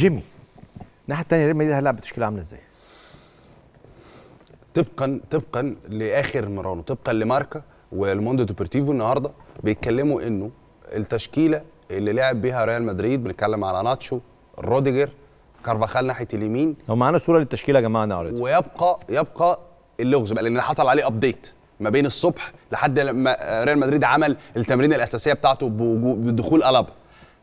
جيمي الناحيه الثانيه ريال مدريد هيلعب بتشكيله عامله ازاي؟ طبقا طبقا لاخر مرانو طبقا لماركا والموندو ديبورتيفو النهارده بيتكلموا انه التشكيله اللي لعب بيها ريال مدريد بنتكلم على ناتشو روديجر كارفاخال ناحيه اليمين لو معانا صوره للتشكيله يا جماعه نعرضها ويبقى يبقى اللغز بقى لان حصل عليه ابديت ما بين الصبح لحد لما ريال مدريد عمل التمرين الاساسيه بتاعته بدخول الابا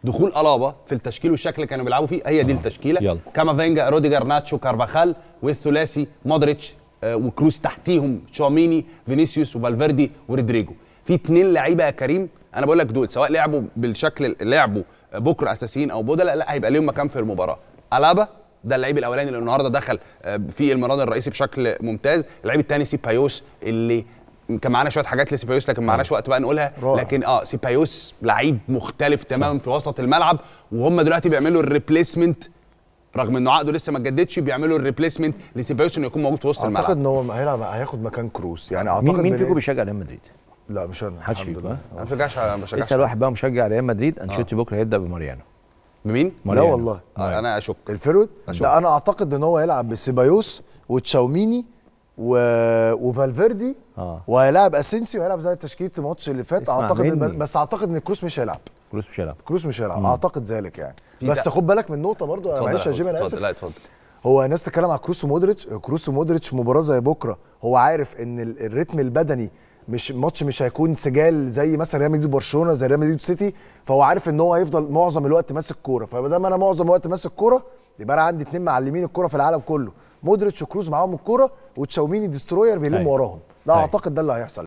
دخول الابا في التشكيل والشكل اللي كانوا بيلعبوا فيه هي دي آه. التشكيله يلا. كافينجا روديجر ناتشو كارفاخال والثلاثي مودريتش آه وكروس تحتيهم تشاميني فينيسيوس وفالفيردي ورودريجو في اتنين لعيبه يا كريم انا بقول لك دول سواء لعبوا بالشكل اللي لعبوا بكره اساسيين او بدلاء لا هيبقى ليهم مكان في المباراه الابا ده اللعيب الاولاني اللي النهارده دخل آه، في المران الرئيسي بشكل ممتاز اللعيب الثاني سيبايوس اللي كان معانا شويه حاجات لسيبايوس لكن ما آه. وقت بقى نقولها رائع. لكن اه سيبايوس لعيب مختلف تماما في وسط الملعب وهم دلوقتي بيعملوا الريبليسمنت رغم انه عقده لسه ما اتجددش بيعملوا الريبليسمنت لسيبايوس انه يكون موجود في وسط الملعب اعتقد ان هو هيلعب هياخد مكان كروس يعني اعتقد مين, مين فيكم إيه؟ بيشجع ريال مدريد؟ لا مش انا محدش فيكم انا ما بشجعش ما بشجعش اسال واحد بقى مشجع ريال مدريد آه. انشيلوتي بكره هيبدا بماريانو بمين؟ ماريانو. لا والله آه انا اشك الفيرود لا انا اعتقد ان هو هيلعب بسيبايوس وتشاوميني و... وفالفيردي اه وهيلاعب اسينسيو هيلعب زي تشكيله الماتش اللي فات اعتقد مني. بس اعتقد ان كروس مش هيلعب كروس مش هيلعب كروس مش هيلعب اعتقد ذلك يعني بس خد بالك من نقطه برضو معلش يا جيمي انا اسف لا اتفضل هو الناس تتكلم على كروس ومودريتش كروس ومودريتش في مباراه زي بكره هو عارف ان الريتم البدني مش ماتش مش هيكون سجال زي مثلا ريال مدريد برشلونه زي ريال مدريد سيتي فهو عارف ان هو هيفضل معظم الوقت ماسك كوره فما دام انا معظم الوقت ماسك كوره يبقى انا عندي اتنين معلمين الكوره في العالم كله مودريتش وكروز معاهم الكوره وتشاوميني ديستروير بيلم أيوة. وراهم ده أيوة. اعتقد ده اللي هيحصل